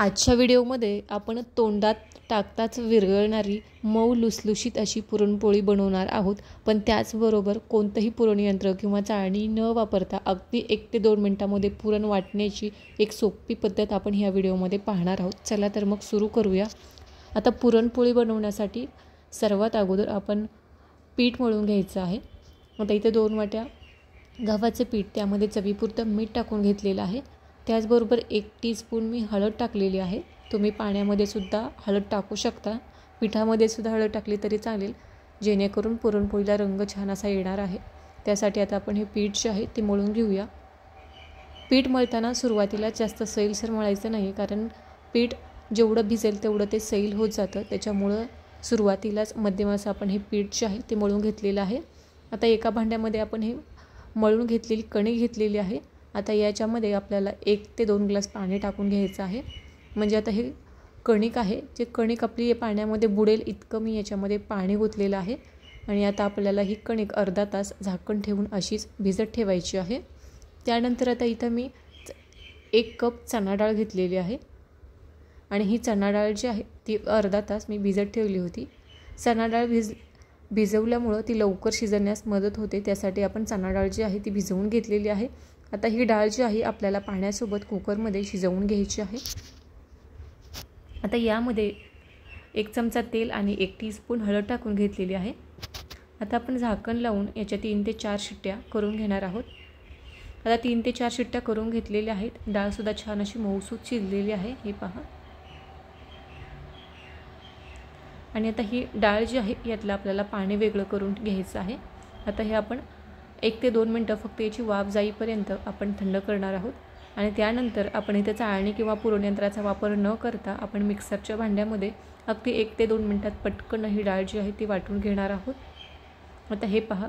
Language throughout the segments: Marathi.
आजच्या व्हिडिओमध्ये आपण तोंडात टाकताच विरघळणारी मऊ लुसलुशीत अशी पुरणपोळी बनवणार आहोत पण त्याचबरोबर कोणतंही पुरणयंत्र किंवा चाळणी न वापरता अगदी एक ते दोन मिनटामध्ये पुरण वाटण्याची एक सोपी पद्धत आपण ह्या व्हिडिओमध्ये पाहणार आहोत चला तर मग सुरू करूया आता पुरणपोळी बनवण्यासाठी सर्वात अगोदर आपण पीठ मळून घ्यायचं आहे आता इथे दोन वाट्या गव्हाचे पीठ त्यामध्ये चवीपुरतं मीठ टाकून घेतलेलं आहे त्याचबरोबर एक टीस्पून मी हळद टाकलेली आहे तुम्ही पाण्यामध्ये सुद्धा हळद टाकू शकता पिठामध्ये सुद्धा हळद टाकली तरी चालेल जेणेकरून पुरणपोळीला रंग छान असा येणार आहे त्यासाठी आता आपण हे पीठ जे आहे ते मळून घेऊया पीठ मळताना सुरुवातीला जास्त सैलसर मळायचं नाही कारण पीठ जेवढं भिजेल तेवढं ते सैल होत जातं त्याच्यामुळं सुरुवातीलाच मध्यम असं आपण हे पीठ जे आहे ते मळून घेतलेलं आहे आता एका भांड्यामध्ये आपण हे मळून घेतलेली कणी घेतलेली आहे आता याच्यामध्ये आपल्याला एक ते दोन ग्लास पाणी टाकून घ्यायचं आहे म्हणजे आता हे कणिक आहे जे कणिक आपली पाण्यामध्ये बुडेल इतकं मी याच्यामध्ये पाणी गुतलेलं आहे आणि आता आपल्याला ही कणिक अर्धा तास झाकण ठेवून अशीच भिजत ठेवायची आहे त्यानंतर आता इथं मी एक कप चणा डाळ घेतलेली आहे आणि ही चणा डाळ जी आहे ती अर्धा तास मी भिजत ठेवली होती चणा डाळ भिज भिजवल्यामुळं ती लवकर शिजण्यास मदत होते त्यासाठी आपण चणा डाळ जी आहे ती भिजवून घेतलेली आहे आता ही डाळ जी आहे आपल्याला पाण्यासोबत कुकरमध्ये शिजवून घ्यायची आहे आता यामध्ये एक चमचा तेल आणि एक टीस्पून हळद टाकून घेतलेली आहे आता आपण झाकण लावून याच्या तीन ते चार शिट्ट्या करून घेणार आहोत आता तीन ते चार शिट्ट्या करून घेतलेल्या आहेत डाळसुद्धा छान अशी मऊसूत शिजलेली आहे हे पहा आणि आता ही डाळ जी आहे यातलं आपल्याला पाणी वेगळं करून घ्यायचं आहे आता हे आपण एक ते दोन मिनटं फक्त याची वाफ जाईपर्यंत आपण थंड करणार आहोत आणि त्यानंतर आपण इथे चाळणी किंवा यंत्राचा वापर न करता आपण मिक्सरच्या भांड्यामध्ये अगदी एक ते दोन मिनटात पटकन ही डाळ जी आहे ती वाटून घेणार आहोत आता हे पहा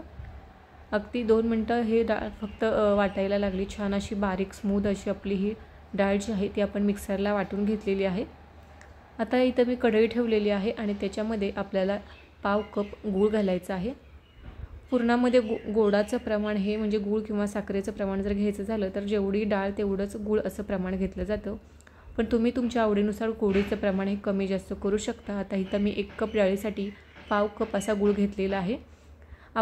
अगदी दोन मिनटं हे डाळ फक्त वाटायला लागली छान अशी बारीक स्मूद अशी आपली ही डाळ जी आहे ती आपण मिक्सरला वाटून घेतलेली आहे आता इथं मी कढई ठेवलेली आहे आणि त्याच्यामध्ये आपल्याला पाव कप गूळ घालायचा आहे पुरणामध्ये गो गोडाचं प्रमाण हे म्हणजे गूळ किंवा साखरेचं प्रमाण जर घ्यायचं झालं तर जेवढी डाळ तेवढंच गूळ असं प्रमाण घेतलं जातं पण तुम्ही तुमच्या आवडीनुसार गोडीचं प्रमाण हे कमी जास्त करू शकता आता इथं मी एक कप डाळीसाठी पाव कप असा गूळ घेतलेला आहे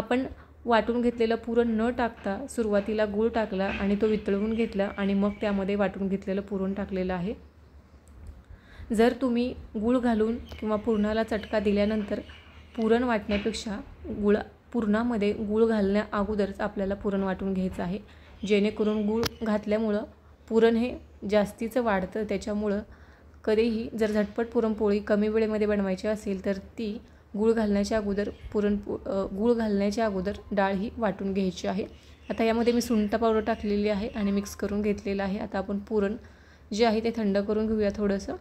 आपण वाटून घेतलेलं पुरण न टाकता सुरुवातीला गूळ टाकला आणि तो वितळवून घेतला आणि मग त्यामध्ये वाटून घेतलेलं पुरण टाकलेलं आहे जर तुम्ही गूळ घालून किंवा पुरणाला चटका दिल्यानंतर पुरण वाटण्यापेक्षा गुळ पुरणामध्ये गूळ घालण्या अगोदरच आपल्याला पुरण वाटून घ्यायचं आहे जेणेकरून गूळ घातल्यामुळं पुरण हे जास्तीचं वाढतं त्याच्यामुळं कधीही जर झटपट पुरणपोळी कमी वेळेमध्ये बनवायची असेल तर ती गूळ घालण्याच्या अगोदर पुरणपो गूळ घालण्याच्या अगोदर डाळ ही वाटून घ्यायची आहे आता यामध्ये मी सुंठ पावडर टाकलेली आहे आणि मिक्स करून घेतलेलं आहे आता आपण पुरण जे आहे ते थंड करून घेऊया थोडंसं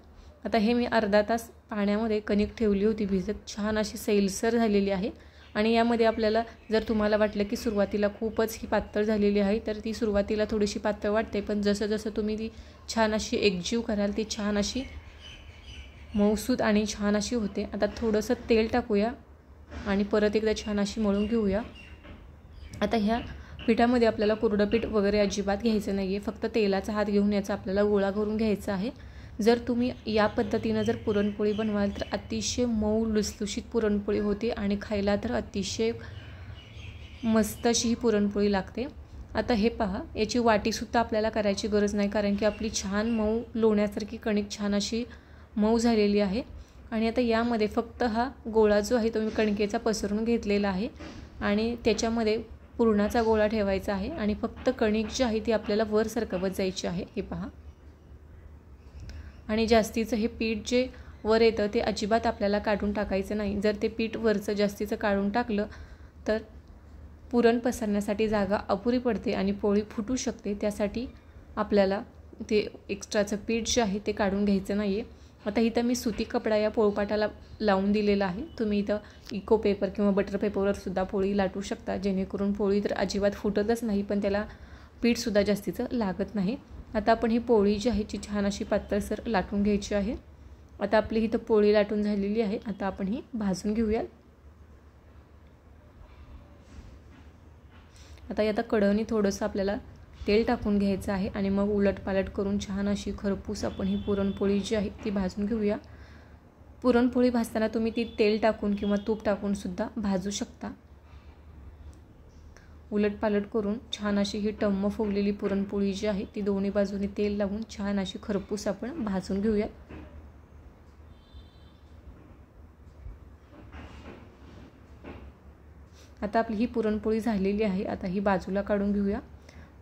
आता हे मी अर्धा तास पाण्यामध्ये कणिक ठेवली होती भिजत छान अशी सैलसर झालेली आहे आणि यामध्ये आपल्याला जर तुम्हाला वाटलं की सुरुवातीला खूपच ही पातळ झालेली आहे तर ती सुरुवातीला थोडीशी पातळ वाटते पण जसं जसं तुम्ही ती छान अशी एकजीव कराल ती छान अशी मौसूद आणि छान अशी होते आता थोडंसं तेल टाकूया आणि परत एकदा छान अशी मळून घेऊया आता ह्या पिठामध्ये आपल्याला कोरडं पीठ वगैरे अजिबात घ्यायचं नाही आहे फक्त तेलाचा हात घेऊन याचा आपल्याला गोळा करून घ्यायचा आहे जर तुम्ही या पद्धतीनं जर पुरणपोळी बनवाल तर अतिशय मऊ लुसलुशीत पुरणपोळी होते आणि खायला तर अतिशय मस्त अशी ही पुरणपोळी लागते आता हे पहा याची वाटीसुद्धा आपल्याला करायची गरज नाही कारण की आपली छान मऊ लोण्यासारखी कणिक छान अशी मऊ झालेली आहे आणि आता यामध्ये फक्त हा गोळा जो आहे तो मी कणकेचा पसरून घेतलेला आहे आणि त्याच्यामध्ये पुरणाचा गोळा ठेवायचा आहे आणि फक्त कणिक जी आहे ती आपल्याला वर सरकवत जायची आहे हे पहा आणि जास्तीचं हे पीठ जे वर येतं ते अजिबात आपल्याला काढून टाकायचं नाही जर ते पीठ वरचं जास्तीचं काढून टाकलं तर पुरण पसरण्यासाठी जागा अपुरी पडते आणि पोळी फुटू शकते त्यासाठी आपल्याला ते एक्स्ट्राचं पीठ जे आहे ते काढून घ्यायचं नाही आहे आता इथं मी सुती कपडा या पोळपाटाला लावून दिलेला आहे तुम्ही इथं इको पेपर किंवा बटर पेपरवर सुद्धा पोळी लाटू शकता जेणेकरून पोळी तर अजिबात फुटतच नाही पण त्याला पीठसुद्धा जास्तीचं लागत नाही आता आपण ही पोळी जी आहे ती छान अशी पातळसर लाटून घ्यायची आहे आता आपली इथं पोळी लाटून झालेली आहे आता आपण ही भाजून घेऊया आता आता कढवणी थोडंसं आपल्याला तेल टाकून घ्यायचं आहे आणि मग उलटपालट करून छान अशी खरपूस आपण ही पुरणपोळी जी आहे ती भाजून घेऊया पुरणपोळी भाजताना तुम्ही ती तेल टाकून किंवा तूप टाकूनसुद्धा भाजू शकता उलटपालट करून छान अशी ही टम्म फुगलेली पुरणपोळी जी आहे ती दोन्ही बाजूने तेल लावून छान अशी खरपूस आपण भाजून घेऊयात आता आपली ही पुरणपोळी झालेली आहे आता ही बाजूला काढून घेऊया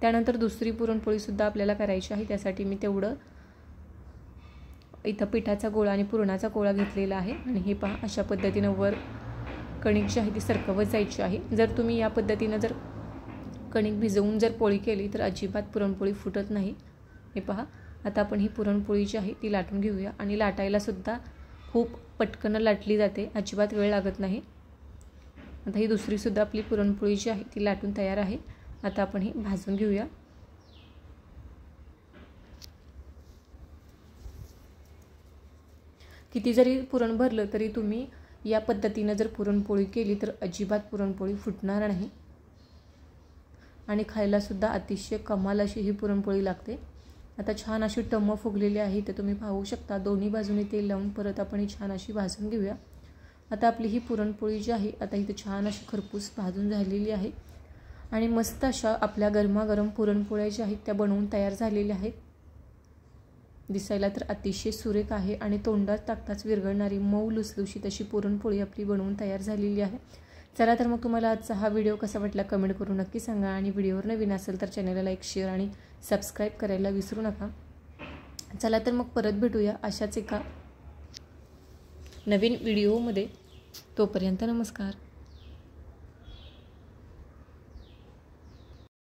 त्यानंतर दुसरी पुरणपोळीसुद्धा आपल्याला करायची आहे त्यासाठी मी तेवढं इथं पिठाचा गोळा आणि पुरणाचा गोळा घेतलेला आहे आणि हे पहा अशा पद्धतीनं वर कणिक जी आहे ती सरकवत जायची आहे जर तुम्ही या पद्धतीनं जर कणिक भिजवून जर पोळी केली तर अजिबात पुरणपोळी फुटत नाही हे पहा आता आपण ही पुरणपोळी जी आहे ती लाटून घेऊया आणि लाटायलासुद्धा खूप पटकन लाटली जाते अजिबात वेळ लागत नाही आता ही दुसरीसुद्धा आपली पुरणपोळी जी आहे ती लाटून तयार आहे आता आपण ही भाजून घेऊया किती जरी पुरण भरलं तरी तुम्ही या पद्धतीनं जर पुरणपोळी केली तर अजिबात पुरणपोळी फुटणार नाही आणि खायलासुद्धा अतिशय कमाल अशी ही पुरणपोळी लागते आता छान अशी टम्म फुगलेली आहे ते तुम्ही पाहू शकता दोन्ही बाजूने तेल लावून परत आपण ही छान अशी भाजून घेऊया आता आपली ही पुरणपोळी जी आहे आता इथे छान अशी खरपूस भाजून झालेली आहे आणि मस्त अशा आपल्या गरमागरम पुरणपोळ्या ज्या आहेत त्या बनवून तयार झालेल्या आहेत दिसायला तर अतिशय सुरेख आहे आणि तोंडात टाकताच विरघळणारी मऊ लुसलुशीत अशी पुरणपोळी आपली बनवून तयार झालेली आहे चला तर मग तुम्हाला आजचा हा व्हिडिओ कसा वाटला कमेंट करून नक्की सांगा आणि व्हिडिओवर नवीन असेल तर चॅनलला लाईक शेअर आणि सबस्क्राईब करायला विसरू नका चला तर मग परत भेटूया अशाच एका नवीन व्हिडिओमध्ये तोपर्यंत नमस्कार